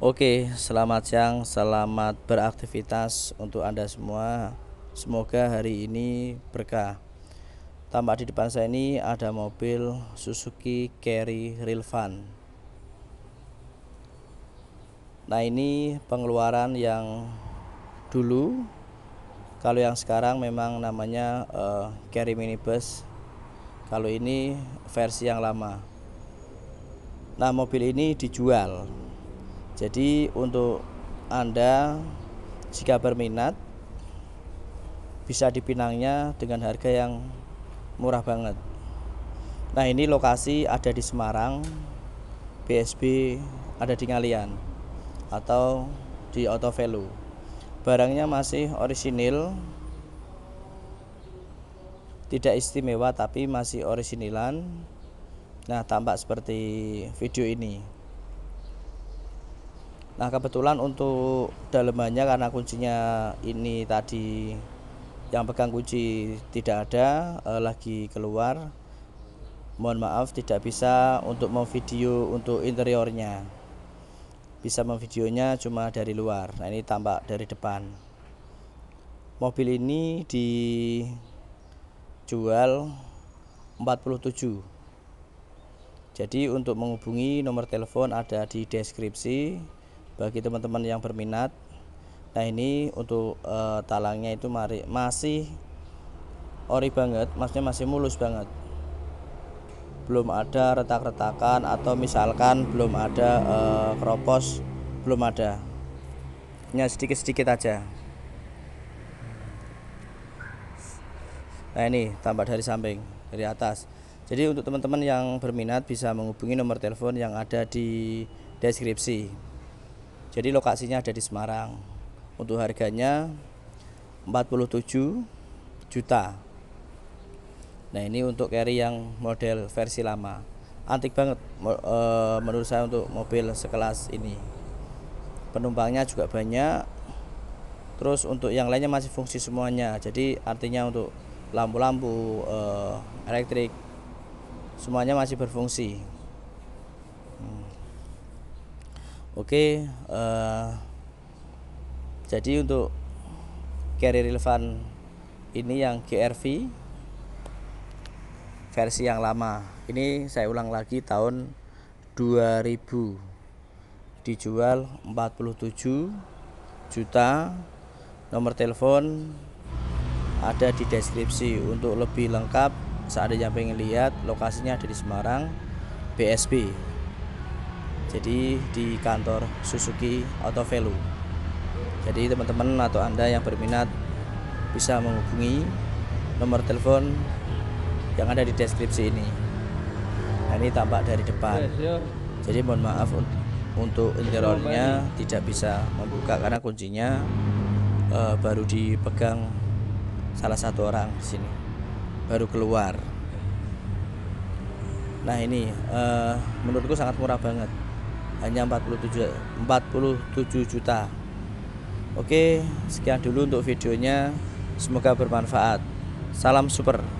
Oke, selamat siang, selamat beraktivitas untuk Anda semua. Semoga hari ini berkah. Tampak di depan saya ini ada mobil Suzuki Carry Rilvan. Nah, ini pengeluaran yang dulu kalau yang sekarang memang namanya uh, Carry Minibus. Kalau ini versi yang lama. Nah, mobil ini dijual jadi untuk Anda jika berminat bisa dipinangnya dengan harga yang murah banget. Nah, ini lokasi ada di Semarang. BSB ada di Ngalian atau di Auto Value. Barangnya masih orisinil. Tidak istimewa tapi masih orisinilan. Nah, tampak seperti video ini. Nah kebetulan untuk dalemannya karena kuncinya ini tadi yang pegang kunci tidak ada e, lagi keluar. Mohon maaf tidak bisa untuk memvideo untuk interiornya. Bisa memvideonya cuma dari luar. Nah ini tampak dari depan. Mobil ini dijual 47. Jadi untuk menghubungi nomor telepon ada di deskripsi bagi teman-teman yang berminat nah ini untuk e, talangnya itu mari, masih ori banget maksudnya masih mulus banget belum ada retak-retakan atau misalkan belum ada e, keropos belum ada hanya sedikit-sedikit aja nah ini tampak dari samping dari atas jadi untuk teman-teman yang berminat bisa menghubungi nomor telepon yang ada di deskripsi jadi lokasinya ada di Semarang. Untuk harganya 47 juta. Nah, ini untuk carry yang model versi lama. Antik banget eh, menurut saya untuk mobil sekelas ini. Penumpangnya juga banyak. Terus untuk yang lainnya masih fungsi semuanya. Jadi artinya untuk lampu-lampu eh, elektrik semuanya masih berfungsi Oke, uh, jadi untuk carry relevan ini yang GRV versi yang lama. Ini saya ulang lagi tahun 2000 dijual 47 juta nomor telepon ada di deskripsi untuk lebih lengkap seandainya pengen lihat lokasinya ada di Semarang BSB jadi di kantor Suzuki Auto Velo. jadi teman-teman atau anda yang berminat bisa menghubungi nomor telepon yang ada di deskripsi ini nah ini tampak dari depan jadi mohon maaf untuk interiornya tidak bisa membuka karena kuncinya uh, baru dipegang salah satu orang di sini baru keluar nah ini uh, menurutku sangat murah banget hanya 47 47 juta. Oke, sekian dulu untuk videonya. Semoga bermanfaat. Salam super.